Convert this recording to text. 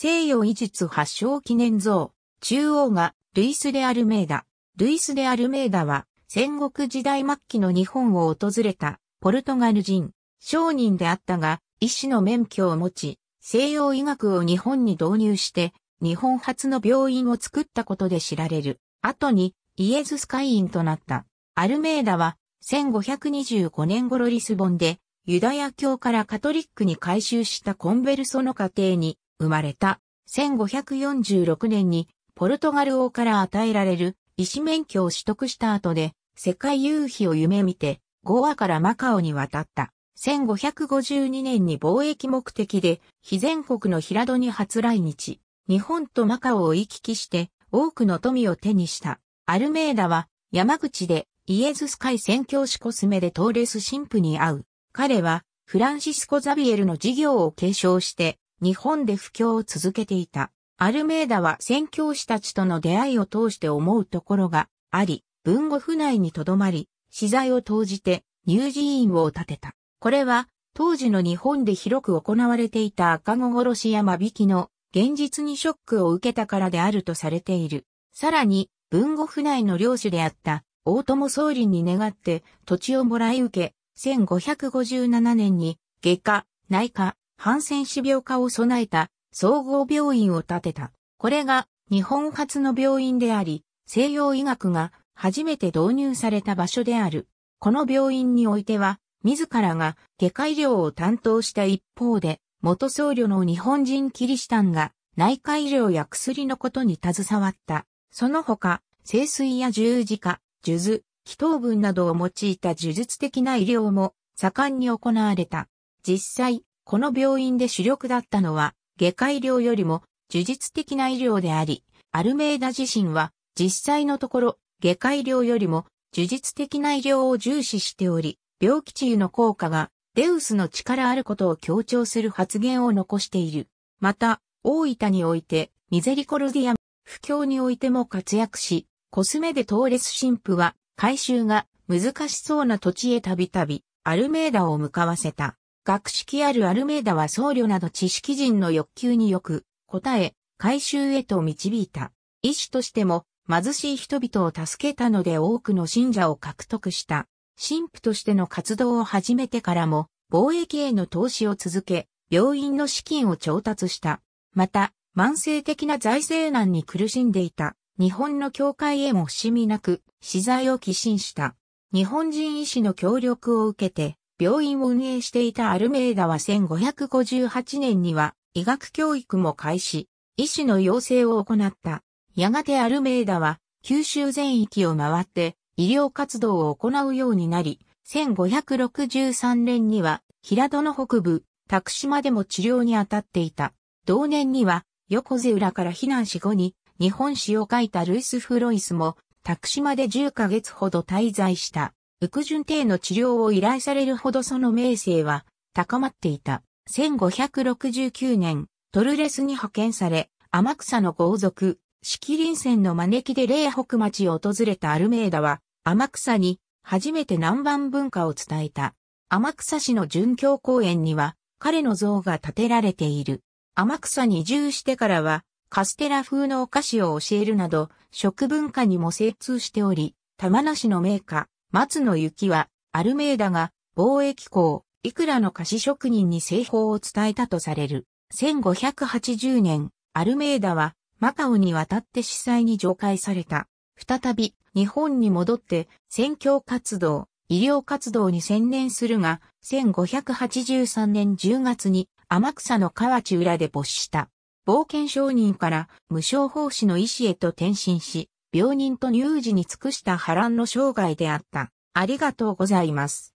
西洋医術発祥記念像、中央がルイス・デ・アルメーダ。ルイス・デ・アルメーダは戦国時代末期の日本を訪れたポルトガル人、商人であったが、医師の免許を持ち、西洋医学を日本に導入して、日本初の病院を作ったことで知られる。後にイエズス会員となった。アルメーダは1525年頃リスボンでユダヤ教からカトリックに改修したコンベルソの家庭に生まれた。1546年にポルトガル王から与えられる医師免許を取得した後で世界夕日を夢見てゴアからマカオに渡った。1552年に貿易目的で非全国の平戸に初来日。日本とマカオを行き来して多くの富を手にした。アルメーダは山口でイエズス会宣教師コスメでトーレス神父に会う。彼はフランシスコ・ザビエルの事業を継承して日本で布教を続けていた。アルメーダは宣教師たちとの出会いを通して思うところがあり、文語府内に留まり、資材を投じて乳児院を建てた。これは、当時の日本で広く行われていた赤子殺しや間引きの現実にショックを受けたからであるとされている。さらに、文語府内の領主であった大友総理に願って土地をもらい受け、1557年に外科、内科、ハンセン氏病科を備えた総合病院を建てた。これが日本初の病院であり、西洋医学が初めて導入された場所である。この病院においては、自らが外科医療を担当した一方で、元僧侶の日本人キリシタンが内科医療や薬のことに携わった。その他、清水や十字架、数図、祈祷文などを用いた呪術的な医療も盛んに行われた。実際、この病院で主力だったのは、外科医療よりも、呪術的な医療であり、アルメイダ自身は、実際のところ、外科医療よりも、呪術的な医療を重視しており、病気治癒の効果が、デウスの力あることを強調する発言を残している。また、大分において、ミゼリコルディア、不況においても活躍し、コスメでトーレス神父は、回収が難しそうな土地へたびたび、アルメーダを向かわせた。学識あるアルメーダは僧侶など知識人の欲求によく、答え、回収へと導いた。医師としても、貧しい人々を助けたので多くの信者を獲得した。神父としての活動を始めてからも、貿易への投資を続け、病院の資金を調達した。また、慢性的な財政難に苦しんでいた。日本の教会へも惜しみなく、資材を寄進した。日本人医師の協力を受けて、病院を運営していたアルメーダは1558年には医学教育も開始、医師の養成を行った。やがてアルメーダは九州全域を回って医療活動を行うようになり、1563年には平戸の北部、拓島でも治療に当たっていた。同年には横瀬浦から避難し後に日本史を書いたルイス・フロイスも、拓島で10ヶ月ほど滞在した。ウクジュン帝の治療を依頼されるほどその名声は高まっていた。1569年、トルレスに派遣され、天草の豪族、四季林泉の招きで霊北町を訪れたアルメーダは、天草に初めて南蛮文化を伝えた。天草市の殉教公園には、彼の像が建てられている。天草に移住してからは、カステラ風のお菓子を教えるなど、食文化にも精通しており、玉名市の名家、松野幸は、アルメーダが、貿易港、いくらの菓子職人に製法を伝えたとされる。1580年、アルメーダは、マカオに渡って司祭に上階された。再び、日本に戻って、宣教活動、医療活動に専念するが、1583年10月に、天草の河内裏で没した。冒険商人から無償奉仕の医師へと転身し、病人と乳児に尽くした波乱の生涯であった。ありがとうございます。